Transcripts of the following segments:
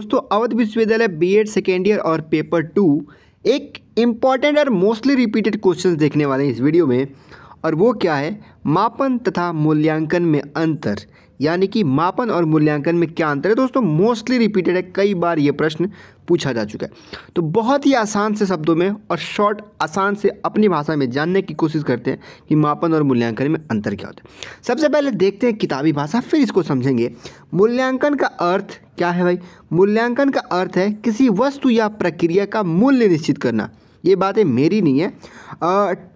दोस्तों अवध विश्वविद्यालय B Ed second year और पेपर टू एक इम्पॉर्टेंट और मोस्टली रिपीटेड क्वेश्चन देखने वाले हैं इस वीडियो में और वो क्या है मापन तथा मूल्यांकन में अंतर यानी कि मापन और मूल्यांकन में क्या अंतर है दोस्तों मोस्टली रिपीटेड है कई बार ये प्रश्न पूछा जा चुका है तो बहुत ही आसान से शब्दों में और शॉर्ट आसान से अपनी भाषा में जानने की कोशिश करते हैं कि मापन और मूल्यांकन में अंतर क्या होता है सबसे पहले देखते हैं किताबी भाषा फिर इसको समझेंगे मूल्यांकन का अर्थ क्या है भाई मूल्यांकन का अर्थ है किसी वस्तु या प्रक्रिया का मूल्य निश्चित करना ये बातें मेरी नहीं है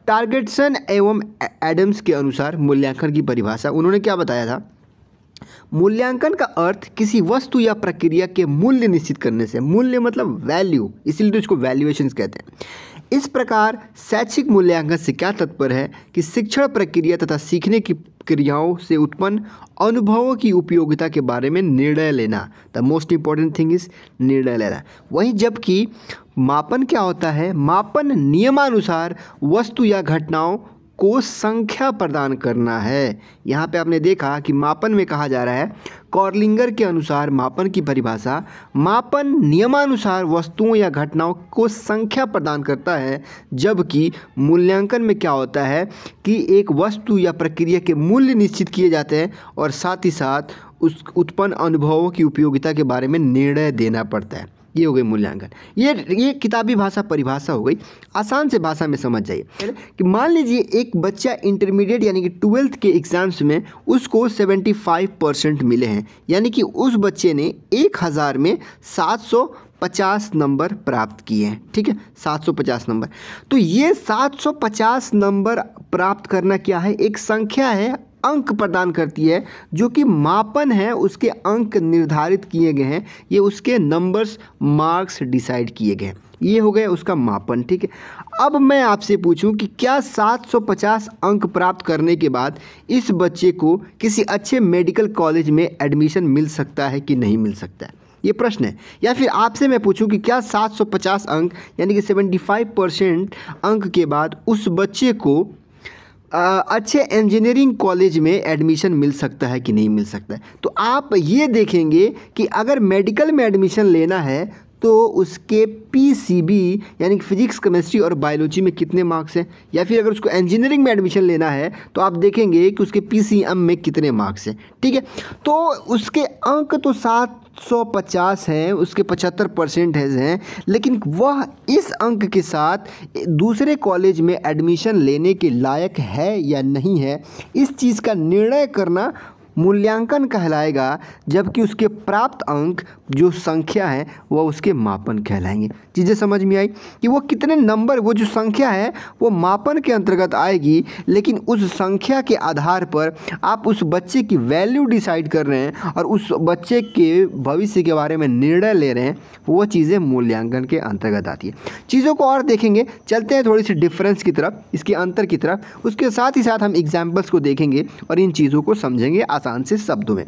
टारगेटसन एवं एडम्स के अनुसार मूल्यांकन की परिभाषा उन्होंने क्या बताया था मूल्यांकन का अर्थ किसी वस्तु या प्रक्रिया के मूल्य निश्चित करने से मूल्य मतलब वैल्यू इसीलिए तो इसको वैल्यूएशन कहते हैं इस प्रकार शैक्षिक मूल्यांकन से क्या तत्पर है कि शिक्षण प्रक्रिया तथा सीखने की क्रियाओं से उत्पन्न अनुभवों की उपयोगिता के बारे में निर्णय लेना the most important thing is निर्णय लेना वहीं जबकि मापन क्या होता है मापन नियमानुसार वस्तु या घटनाओं को संख्या प्रदान करना है यहाँ पे आपने देखा कि मापन में कहा जा रहा है कॉर्लिंगर के अनुसार मापन की परिभाषा मापन नियमानुसार वस्तुओं या घटनाओं को संख्या प्रदान करता है जबकि मूल्यांकन में क्या होता है कि एक वस्तु या प्रक्रिया के मूल्य निश्चित किए जाते हैं और साथ ही साथ उस उत्पन्न अनुभवों की उपयोगिता के बारे में निर्णय देना पड़ता है ये हो गई मूल्यांकन ये ये किताबी भाषा परिभाषा हो गई आसान से भाषा में समझ जाइए कि मान लीजिए एक बच्चा इंटरमीडिएट यानी कि ट्वेल्थ के एग्ज़ाम्स में उसको सेवेंटी फाइव परसेंट मिले हैं यानी कि उस बच्चे ने एक हज़ार में सात सौ पचास नंबर प्राप्त किए हैं ठीक है सात सौ पचास नंबर तो ये सात सौ पचास नंबर प्राप्त करना क्या है एक संख्या है अंक प्रदान करती है जो कि मापन है उसके अंक निर्धारित किए गए हैं ये उसके नंबर्स मार्क्स डिसाइड किए गए हैं ये हो गया उसका मापन ठीक है अब मैं आपसे पूछूं कि क्या 750 अंक प्राप्त करने के बाद इस बच्चे को किसी अच्छे मेडिकल कॉलेज में एडमिशन मिल सकता है कि नहीं मिल सकता है ये प्रश्न है या फिर आपसे मैं पूछूं कि क्या 750 अंक यानी कि 75 परसेंट अंक के बाद उस बच्चे को आ, अच्छे इंजीनियरिंग कॉलेज में एडमिशन मिल सकता है कि नहीं मिल सकता है तो आप ये देखेंगे कि अगर मेडिकल में एडमिशन लेना है तो उसके पीसीबी यानी कि फिजिक्स केमिस्ट्री और बायोलॉजी में कितने मार्क्स हैं या फिर अगर उसको इंजीनियरिंग में एडमिशन लेना है तो आप देखेंगे कि उसके पीसीएम में कितने मार्क्स हैं ठीक है तो उसके अंक तो सात सौ पचास हैं उसके पचहत्तर परसेंट हैं लेकिन वह इस अंक के साथ दूसरे कॉलेज में एडमिशन लेने के लायक है या नहीं है इस चीज़ का निर्णय करना मूल्यांकन कहलाएगा जबकि उसके प्राप्त अंक जो संख्या है वह उसके मापन कहलाएंगे चीज़ें समझ में आई कि वो कितने नंबर वो जो संख्या है वो मापन के अंतर्गत आएगी लेकिन उस संख्या के आधार पर आप उस बच्चे की वैल्यू डिसाइड कर रहे हैं और उस बच्चे के भविष्य के बारे में निर्णय ले रहे हैं वो चीज़ें मूल्यांकन के अंतर्गत आती है चीज़ों को और देखेंगे चलते हैं थोड़ी सी डिफरेंस की तरफ इसके अंतर की तरफ उसके साथ ही साथ हम एग्जाम्पल्स को देखेंगे और इन चीज़ों को समझेंगे आसान से शब्दों में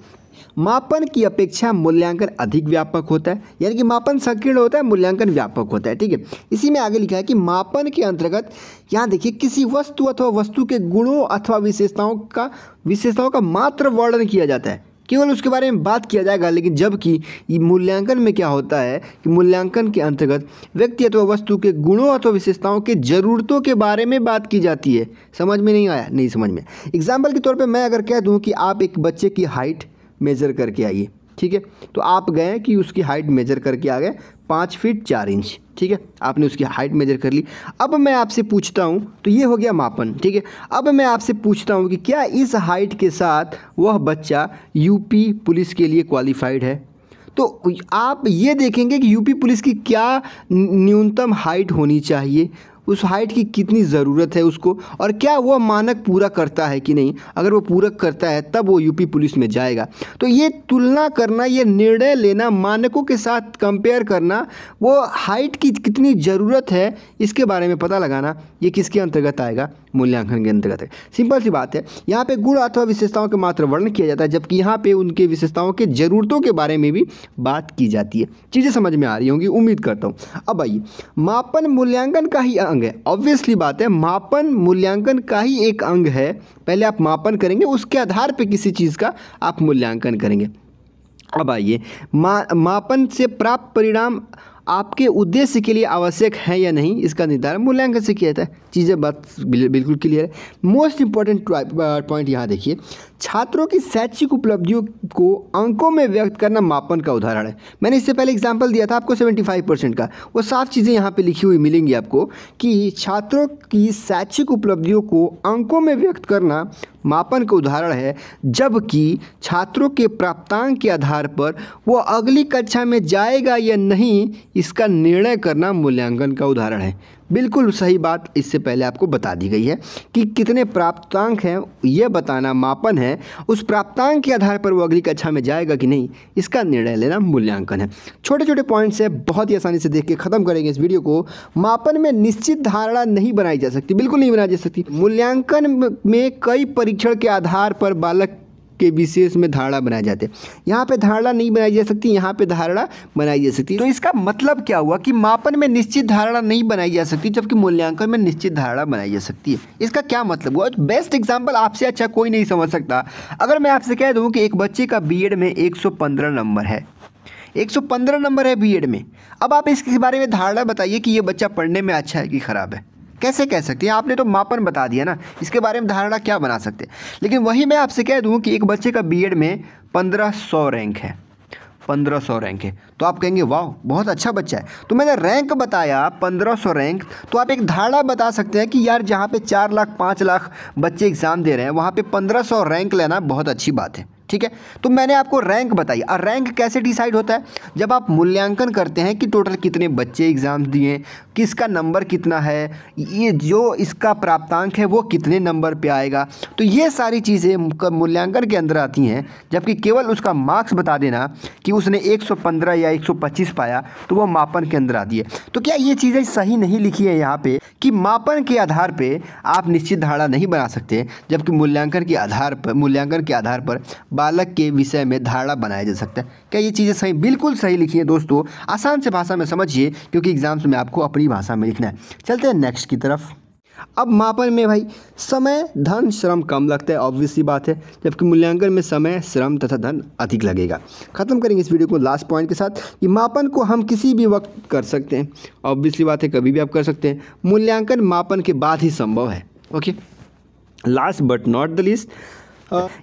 मापन की अपेक्षा मूल्यांकन अधिक व्यापक होता है यानी कि मापन संकीर्ण होता है मूल्यांकन व्यापक होता है ठीक है इसी में आगे लिखा है कि मापन के अंतर्गत यहाँ देखिए किसी वस्तु अथवा वस्तु के गुणों अथवा विशेषताओं का विशेषताओं का मात्र वर्णन किया जाता है केवल उसके बारे में बात किया जाएगा लेकिन जबकि मूल्यांकन में क्या होता है कि मूल्यांकन के अंतर्गत व्यक्ति अथवा वस्तु के गुणों अथवा विशेषताओं के ज़रूरतों के बारे में बात की जाती है समझ में नहीं आया नहीं समझ में एग्जाम्पल के तौर पर मैं अगर कह दूँ कि आप एक बच्चे की हाइट मेज़र करके आइए ठीक है तो आप गए कि उसकी हाइट मेजर करके आ गए पाँच फीट चार इंच ठीक है आपने उसकी हाइट मेजर कर ली अब मैं आपसे पूछता हूँ तो ये हो गया मापन ठीक है अब मैं आपसे पूछता हूँ कि क्या इस हाइट के साथ वह बच्चा यूपी पुलिस के लिए क्वालिफाइड है तो आप ये देखेंगे कि यूपी पुलिस की क्या न्यूनतम हाइट होनी चाहिए उस हाइट की कितनी ज़रूरत है उसको और क्या वह मानक पूरा करता है कि नहीं अगर वो पूरा करता है तब वो यूपी पुलिस में जाएगा तो ये तुलना करना ये निर्णय लेना मानकों के साथ कंपेयर करना वो हाइट की कितनी ज़रूरत है इसके बारे में पता लगाना ये किसके अंतर्गत आएगा मूल्यांकन के अंतर्गत है सिंपल सी बात है यहाँ पे गुण अथवा विशेषताओं के मात्र वर्णन किया जाता है जबकि यहाँ पे उनके विशेषताओं के जरूरतों के बारे में भी बात की जाती है चीज़ें समझ में आ रही होंगी उम्मीद करता हूँ अब आइए मापन मूल्यांकन का ही अंग है ऑब्वियसली बात है मापन मूल्यांकन का ही एक अंग है पहले आप मापन करेंगे उसके आधार पर किसी चीज़ का आप मूल्यांकन करेंगे अब आइए मा मापन से प्राप्त परिणाम आपके उद्देश्य के लिए आवश्यक है या नहीं इसका निर्धारण मूल्यांकन से किया जाता है चीज़ें बात बिल्कुल क्लियर है मोस्ट इंपॉर्टेंट पॉइंट यहाँ देखिए छात्रों की शैक्षिक उपलब्धियों को अंकों में व्यक्त करना मापन का उदाहरण है मैंने इससे पहले एग्जाम्पल दिया था आपको सेवेंटी फाइव परसेंट का वो साफ चीज़ें यहाँ पर लिखी हुई मिलेंगी आपको कि छात्रों की शैक्षिक उपलब्धियों को अंकों में व्यक्त करना मापन का उदाहरण है जबकि छात्रों के प्राप्तांक के आधार पर वह अगली कक्षा में जाएगा या नहीं इसका निर्णय करना मूल्यांकन का उदाहरण है बिल्कुल सही बात इससे पहले आपको बता दी गई है कि कितने प्राप्तांक हैं यह बताना मापन है उस प्राप्तांक के आधार पर वो अगली कक्षा में जाएगा कि नहीं इसका निर्णय लेना मूल्यांकन है छोटे छोटे पॉइंट्स हैं बहुत ही आसानी से देख के ख़त्म करेंगे इस वीडियो को मापन में निश्चित धारणा नहीं बनाई जा सकती बिल्कुल नहीं बनाई जा सकती मूल्यांकन में कई परीक्षण के आधार पर बालक के विशेष में धारणा बनाए जाते हैं यहाँ पर धारणा नहीं बनाई जा सकती यहाँ पर धारणा बनाई जा सकती तो इसका मतलब क्या हुआ कि मापन में निश्चित धारणा नहीं बनाई जा सकती जबकि मूल्यांकन में निश्चित धारणा बनाई जा सकती है इसका क्या मतलब हुआ बेस्ट एग्जाम्पल आपसे अच्छा कोई नहीं समझ सकता अगर मैं आपसे कह दूँ कि एक बच्चे का बी में एक नंबर है 115 नंबर है बीएड में अब आप इसके बारे में धारणा बताइए कि ये बच्चा पढ़ने में अच्छा है कि ख़राब है कैसे कह सकते हैं आपने तो मापन बता दिया ना इसके बारे में धारणा क्या बना सकते हैं लेकिन वही मैं आपसे कह दूँ कि एक बच्चे का बी में पंद्रह रैंक है पंद्रह सौ रैंक है तो आप कहेंगे वाह बहुत अच्छा बच्चा है तो मैंने रैंक बताया पंद्रह सौ रैंक तो आप एक धारणा बता सकते हैं कि यार जहाँ पे चार लाख पाँच लाख बच्चे एग्ज़ाम दे रहे हैं वहाँ पे पंद्रह सौ रैंक लेना बहुत अच्छी बात है ठीक है तो मैंने आपको रैंक बताई और रैंक कैसे डिसाइड होता है जब आप मूल्यांकन करते हैं कि टोटल कितने बच्चे एग्ज़ाम दिए किसका नंबर कितना है ये जो इसका प्राप्तांक है वो कितने नंबर पे आएगा तो ये सारी चीज़ें मूल्यांकन के अंदर आती हैं जबकि केवल उसका मार्क्स बता देना कि उसने 115 या 125 पाया तो वो मापन के अंदर आती है तो क्या ये चीज़ें सही नहीं लिखी है यहाँ पर कि मापन के आधार पर आप निश्चित धारणा नहीं बना सकते जबकि मूल्यांकन के आधार पर मूल्यांकन के आधार पर बालक के विषय में धारणा बनाया जा सकता है क्या ये चीज़ें सही बिल्कुल सही लिखी है दोस्तों आसान से भाषा में समझिए क्योंकि एग्जाम्स में आपको अपनी भाषा में लिखना है चलते हैं नेक्स्ट की तरफ अब मापन में भाई समय धन श्रम कम लगता है ऑब्वियस सी बात है जबकि मूल्यांकन में समय श्रम तथा धन अधिक लगेगा खत्म करेंगे इस वीडियो को लास्ट पॉइंट के साथ कि मापन को हम किसी भी वक्त कर सकते हैं ऑब्वियसली बात है कभी भी आप कर सकते हैं मूल्यांकन मापन के बाद ही संभव है okay last but not the least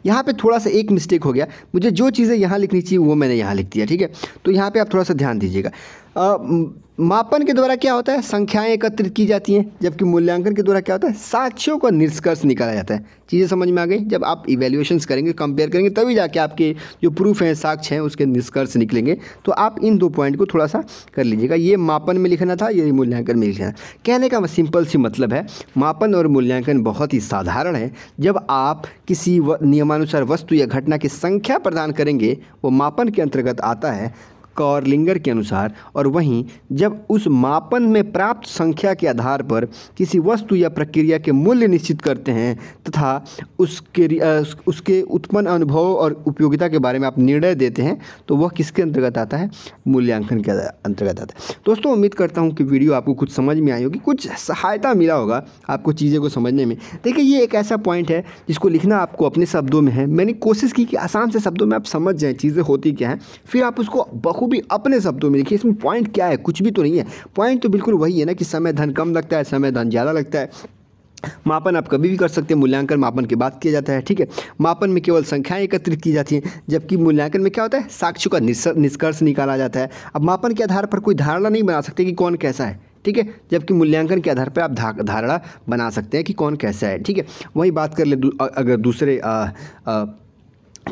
यहाँ पे थोड़ा सा एक मिस्टेक हो गया मुझे जो चीज़ें यहाँ लिखनी चाहिए वो मैंने यहाँ लिख दिया ठीक है तो यहाँ पे आप थोड़ा सा ध्यान दीजिएगा मापन के द्वारा क्या होता है संख्याएं एकत्रित की जाती हैं जबकि मूल्यांकन के द्वारा क्या होता है साक्ष्यों का निष्कर्ष निकाला जाता है चीज़ें समझ में आ गई जब आप इवेल्यूएशंस करेंगे कंपेयर करेंगे तभी जाके आपके जो प्रूफ हैं साक्ष्य हैं उसके निष्कर्ष निकलेंगे तो आप इन दो पॉइंट को थोड़ा सा कर लीजिएगा ये मापन में लिखना था ये मूल्यांकन में लिखना कहने का सिंपल सी मतलब है मापन और मूल्यांकन बहुत ही साधारण है जब आप किसी नियमानुसार वस्तु या घटना की संख्या प्रदान करेंगे वो मापन के अंतर्गत आता है लिंगर के अनुसार और वहीं जब उस मापन में प्राप्त संख्या के आधार पर किसी वस्तु या प्रक्रिया के मूल्य निश्चित करते हैं तथा उसके उसके उत्पन्न अनुभव और उपयोगिता के बारे में आप निर्णय देते हैं तो वह किसके अंतर्गत आता है मूल्यांकन के अंतर्गत आता है दोस्तों उम्मीद करता हूँ कि वीडियो आपको कुछ समझ में आई होगी कुछ सहायता मिला होगा आपको चीज़ें को समझने में देखिए ये एक ऐसा पॉइंट है जिसको लिखना आपको अपने शब्दों में है मैंने कोशिश की कि आसान से शब्दों में आप समझ जाएँ चीज़ें होती क्या हैं फिर आप उसको बहुत बखूबी अपने शब्दों में लिखिए इसमें पॉइंट क्या है कुछ भी तो नहीं है पॉइंट तो बिल्कुल वही है ना कि समय धन कम लगता है समय धन ज़्यादा लगता है मापन आप कभी भी कर सकते हैं मूल्यांकन मापन के बाद किया जाता है ठीक है मापन में केवल संख्याएं एकत्रित की जाती हैं जबकि मूल्यांकन में क्या होता है साक्ष्यों का निष्कर्ष निकाला जाता है अब मापन के आधार पर कोई धारणा नहीं बना सकते कि कौन कैसा है ठीक है जबकि मूल्यांकन के आधार पर आप धारणा बना सकते हैं कि कौन कैसा है ठीक है वही बात कर ले अगर दूसरे आ, आ,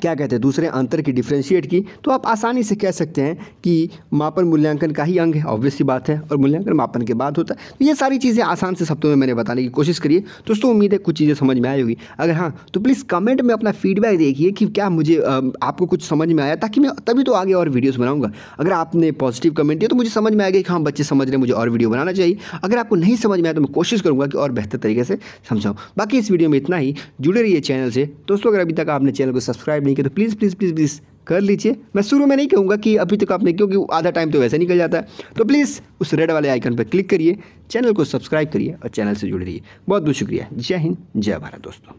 क्या कहते हैं दूसरे अंतर की डिफ्रेंशिएट की तो आप आसानी से कह सकते हैं कि मापन मूल्यांकन का ही अंग है ऑब्वियस बात है और मूल्यांकन मापन के बाद होता है तो ये सारी चीज़ें आसान से शब्दों में मैंने बताने की कोशिश करिए दोस्तों उम्मीद है कुछ चीज़ें समझ में आई होगी अगर हाँ तो प्लीज़ कमेंट में अपना फीडबैक देखिए कि क्या मुझे आपको कुछ समझ में आया ताकि मैं तभी तो आगे और वीडियोज़ बनाऊँगा अगर आपने पॉजिटिव कमेंट दिया तो मुझे समझ में आएगा कि हाँ बच्चे समझ रहे मुझे और वीडियो बनाना चाहिए अगर आपको नहीं समझ में आया तो मैं कोशिश करूँगा कि और बेहतर तरीके से समझाऊँ बाकी इस वीडियो में इतना ही जुड़े रही चैनल से दोस्तों अगर अभी तक आपने चैनल को सब्सक्राइब नहीं किया तो प्लीज़ प्लीज़ प्लीज़ प्लीज़ कर लीजिए मैं शुरू में नहीं कहूँगा कि अभी तक आपने क्योंकि आधा टाइम तो वैसे निकल जाता है तो प्लीज़ उस रेड वाले आइकन पर क्लिक करिए चैनल को सब्सक्राइब करिए और चैनल से जुड़ रही बहुत बहुत शुक्रिया जय हिंद जय भारत दोस्तों